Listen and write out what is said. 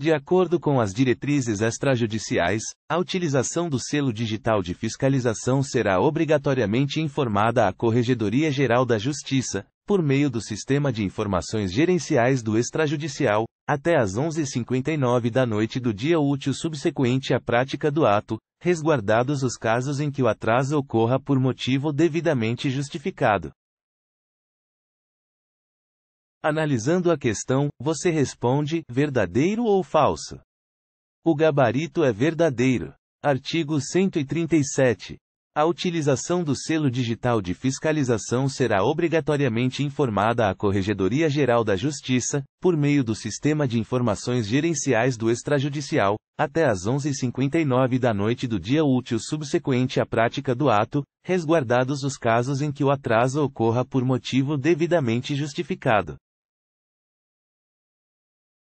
De acordo com as diretrizes extrajudiciais, a utilização do selo digital de fiscalização será obrigatoriamente informada à Corregedoria Geral da Justiça, por meio do Sistema de Informações Gerenciais do Extrajudicial, até às 11h59 da noite do dia útil subsequente à prática do ato, resguardados os casos em que o atraso ocorra por motivo devidamente justificado. Analisando a questão, você responde: verdadeiro ou falso? O gabarito é verdadeiro. Artigo 137. A utilização do selo digital de fiscalização será obrigatoriamente informada à Corregedoria Geral da Justiça, por meio do Sistema de Informações Gerenciais do Extrajudicial, até às 11h59 da noite do dia útil subsequente à prática do ato, resguardados os casos em que o atraso ocorra por motivo devidamente justificado.